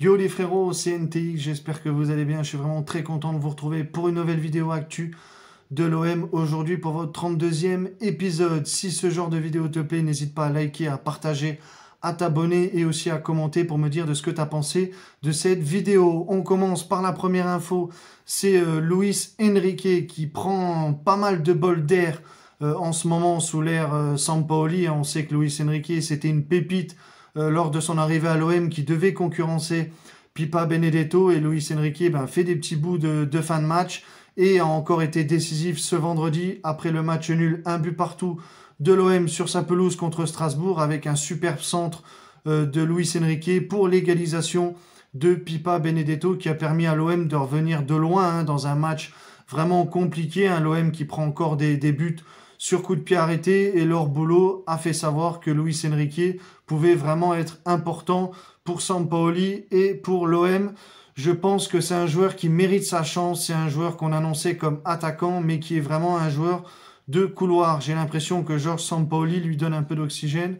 Yo les frérots, c'est NTX, j'espère que vous allez bien, je suis vraiment très content de vous retrouver pour une nouvelle vidéo actu de l'OM aujourd'hui pour votre 32e épisode. Si ce genre de vidéo te plaît, n'hésite pas à liker, à partager, à t'abonner et aussi à commenter pour me dire de ce que tu as pensé de cette vidéo. On commence par la première info, c'est euh, Luis Enrique qui prend pas mal de bol d'air euh, en ce moment sous l'air Sampoli. Euh, Sampaoli. On sait que Luis Enrique c'était une pépite euh, lors de son arrivée à l'OM qui devait concurrencer Pipa Benedetto et Luis Enrique eh ben, fait des petits bouts de, fin de match et a encore été décisif ce vendredi après le match nul, un but partout de l'OM sur sa pelouse contre Strasbourg avec un superbe centre euh, de Luis Enrique pour l'égalisation de Pipa Benedetto qui a permis à l'OM de revenir de loin hein, dans un match vraiment compliqué, Un hein, l'OM qui prend encore des buts sur coup de pied arrêté et leur Boulot a fait savoir que Luis Enrique pouvait vraiment être important pour Sampaoli et pour l'OM. Je pense que c'est un joueur qui mérite sa chance, c'est un joueur qu'on annonçait comme attaquant mais qui est vraiment un joueur de couloir. J'ai l'impression que Georges Sampaoli lui donne un peu d'oxygène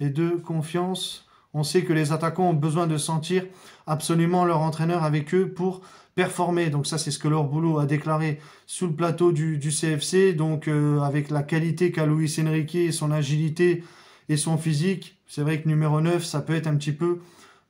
et de confiance. On sait que les attaquants ont besoin de sentir absolument leur entraîneur avec eux pour performer. Donc ça, c'est ce que leur boulot a déclaré sous le plateau du, CFC. Donc euh, avec la qualité qu'a Luis Enrique et son agilité et son physique, c'est vrai que numéro 9, ça peut être un petit peu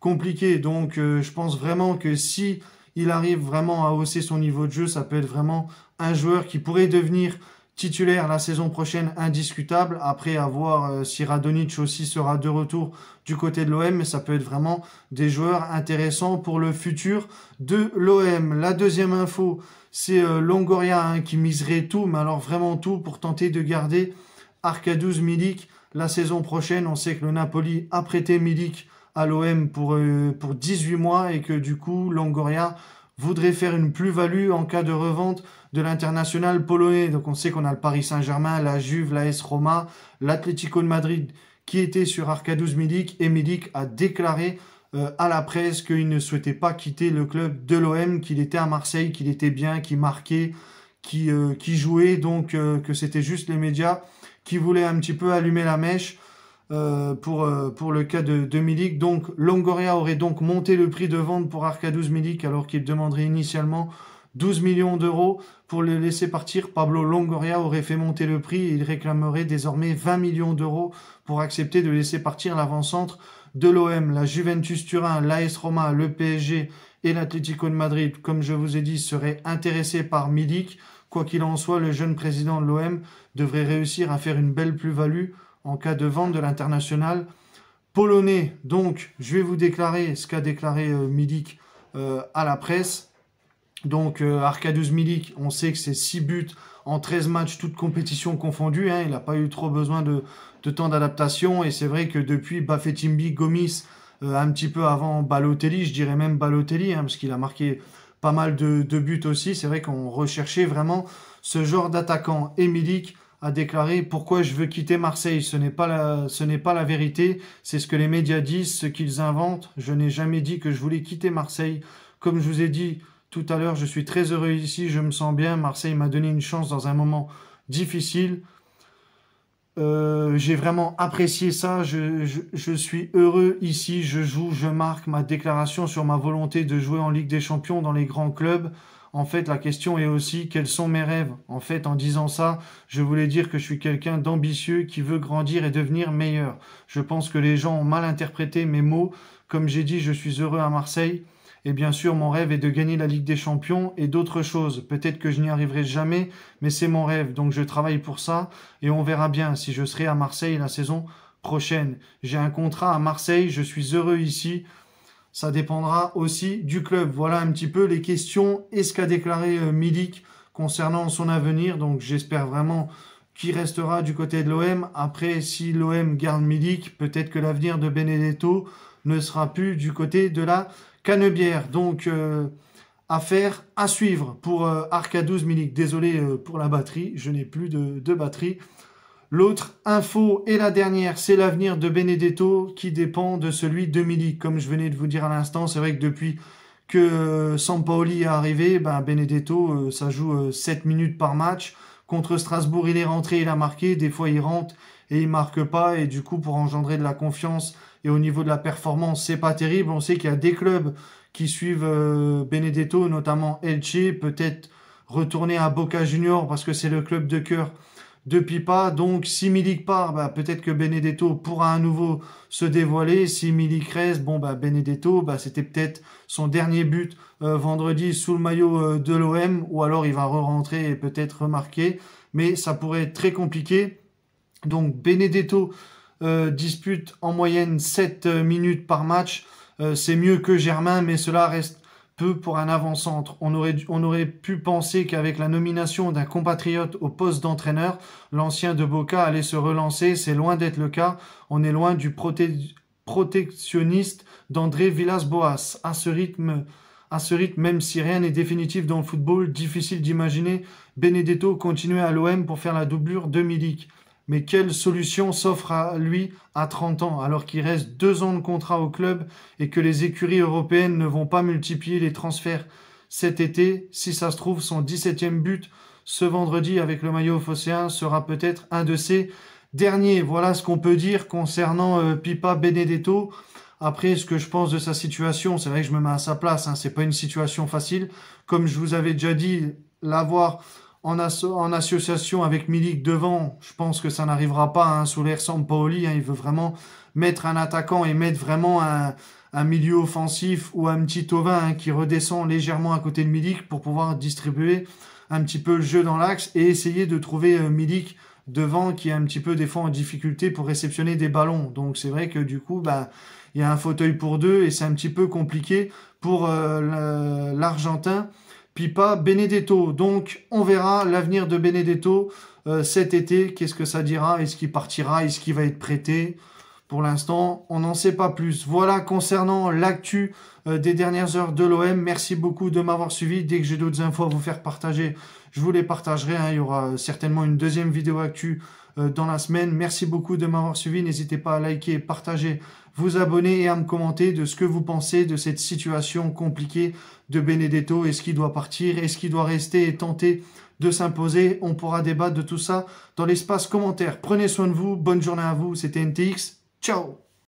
compliqué. Donc euh, je pense vraiment que si il arrive vraiment à hausser son niveau de jeu, ça peut être vraiment un joueur qui pourrait devenir titulaire la saison prochaine, indiscutable. Après, avoir euh, si Radonic aussi sera de retour du côté de l'OM, mais ça peut être vraiment des joueurs intéressants pour le futur de l'OM. La deuxième info, c'est euh, Longoria hein, qui miserait tout, mais alors vraiment tout, pour tenter de garder Arkadouz Milik la saison prochaine. On sait que le Napoli a prêté Milik à l'OM pour, euh, pour 18 mois et que du coup, Longoria voudrait faire une plus-value en cas de revente de l'international polonais. Donc on sait qu'on a le Paris Saint-Germain, la Juve, la S Roma, l'Atlético de Madrid qui était sur arcadouze Milik et Milik a déclaré euh, à la presse qu'il ne souhaitait pas quitter le club de l'OM, qu'il était à Marseille, qu'il était bien, qu'il marquait, qu'il euh, jouait, donc euh, que c'était juste les médias qui voulaient un petit peu allumer la mèche. Euh, pour, euh, pour le cas de, de, Milik. Donc Longoria aurait donc monté le prix de vente pour 12 Milik alors qu'il demanderait initialement 12 millions d'euros pour le laisser partir. Pablo Longoria aurait fait monter le prix et il réclamerait désormais 20 millions d'euros pour accepter de laisser partir l'avant-centre de l'OM, la Juventus Turin, l'AS Roma, le PSG et l'Atlético de Madrid, comme je vous ai dit, seraient intéressés par Milik. Quoi qu'il en soit, le jeune président de l'OM devrait réussir à faire une belle plus-value en cas de vente de l'international polonais. Donc, je vais vous déclarer ce qu'a déclaré euh, Milik euh, à la presse. Donc, euh, Arkadiusz Milik, on sait que c'est 6 buts en 13 matchs, toutes compétitions confondues. Hein. il n'a pas eu trop besoin de, temps d'adaptation. Et c'est vrai que depuis Bafetimbi, Gomis, un petit peu avant Balotelli, je dirais même Balotelli, hein, parce qu'il a marqué pas mal de, de buts aussi. C'est vrai qu'on recherchait vraiment ce genre d'attaquant. Et Milik, a déclaré pourquoi je veux quitter Marseille. Ce n'est pas la, ce n'est pas la vérité. C'est ce que les médias disent, ce qu'ils inventent. Je n'ai jamais dit que je voulais quitter Marseille. Comme je vous ai dit tout à l'heure, je suis très heureux ici. Je me sens bien. Marseille m'a donné une chance dans un moment difficile. Euh, j'ai vraiment apprécié ça. je, suis heureux ici. Je joue, je marque ma déclaration sur ma volonté de jouer en Ligue des Champions dans les grands clubs. En fait, la question est aussi quels sont mes rêves En fait, en disant ça, je voulais dire que je suis quelqu'un d'ambitieux qui veut grandir et devenir meilleur. Je pense que les gens ont mal interprété mes mots. Comme j'ai dit, je suis heureux à Marseille. Et bien sûr, mon rêve est de gagner la Ligue des Champions et d'autres choses. Peut-être que je n'y arriverai jamais, mais c'est mon rêve, donc je travaille pour ça et on verra bien si je serai à Marseille la saison prochaine. J'ai un contrat à Marseille, je suis heureux ici. Ça dépendra aussi du club. Voilà un petit peu les questions est ce qu'a déclaré euh, Milik concernant son avenir. Donc j'espère vraiment qu'il restera du côté de l'OM. Après, si l'OM garde Milik, peut-être que l'avenir de Benedetto ne sera plus du côté de la Canebière. Donc euh, affaire à suivre pour euh, Arca 12 Milik. Désolé pour la batterie, je n'ai plus de batterie. L'autre info et la dernière, c'est l'avenir de Benedetto qui dépend de celui de Milik. Comme je venais de vous dire à l'instant, c'est vrai que depuis que Sampaoli est arrivé, ben Benedetto, euh, ça joue 7 euh, minutes par match. Contre Strasbourg, il est rentré, il a marqué. Des fois, il rentre et il marque pas. Et du coup, pour engendrer de la confiance et au niveau de la performance, c'est pas terrible. On sait qu'il y a des clubs qui suivent euh, Benedetto, notamment Elche, peut-être retourner à Boca Junior parce que c'est le club de cœur de Pipa. Donc, si Milik part, bah, peut-être que Benedetto pourra à nouveau se dévoiler. Si Milik reste, bon, bah, Benedetto, bah, c'était peut-être son dernier but euh, vendredi sous le maillot euh, de l'OM, ou alors il va re-rentrer et peut-être remarquer. Mais ça pourrait être très compliqué. Donc, Benedetto euh, dispute en moyenne 7 minutes par match. C'est mieux que Germain, mais cela reste peu pour un avant-centre. On aurait, pu penser qu'avec la nomination d'un compatriote au poste d'entraîneur, l'ancien de Boca allait se relancer. C'est loin d'être le cas. On est loin du protectionniste d'André Villas-Boas. À ce rythme, à ce rythme, même si rien n'est définitif dans le football, difficile d'imaginer Benedetto continuait à l'OM pour faire la doublure de Milik. Mais quelle solution s'offre à lui à 30 ans, alors qu'il reste deux ans de contrat au club et que les écuries européennes ne vont pas multiplier les transferts cet été Si ça se trouve, son 17e but ce vendredi avec le maillot phocéen sera peut-être un de ses derniers. Voilà ce qu'on peut dire concernant euh, Pipa Benedetto. Après, ce que je pense de sa situation, c'est vrai que je me mets à sa place. Ce hein, c'est pas une situation facile. Comme je vous avais déjà dit, l'avoir en, association avec Milik devant, je pense que ça n'arrivera pas. Hein, sous l'air Pauli, hein, il veut vraiment mettre un attaquant et mettre vraiment un, milieu offensif ou un petit Tovin hein, qui redescend légèrement à côté de Milik pour pouvoir distribuer un petit peu le jeu dans l'axe et essayer de trouver euh, Milik devant qui est un petit peu des fois en difficulté pour réceptionner des ballons. Donc c'est vrai que du coup, bah, il y a un fauteuil pour deux et c'est un petit peu compliqué pour euh, l'Argentin PIPA, Benedetto. Donc on verra l'avenir de Benedetto euh, cet été, qu'est-ce que ça dira, est-ce qu'il partira, est-ce qu'il va être prêté pour l'instant, on n'en sait pas plus. Voilà concernant l'actu euh, des dernières heures de l'OM. Merci beaucoup de m'avoir suivi. Dès que j'ai d'autres infos à vous faire partager, je vous les partagerai. Hein. Il y aura certainement une deuxième vidéo actu euh, dans la semaine. Merci beaucoup de m'avoir suivi. N'hésitez pas à liker, partager, vous abonner et à me commenter de ce que vous pensez de cette situation compliquée de Benedetto. Est-ce qu'il doit partir Est-ce qu'il doit rester et tenter de s'imposer On pourra débattre de tout ça dans l'espace commentaire. Prenez soin de vous. Bonne journée à vous. C'était NTX. Ciao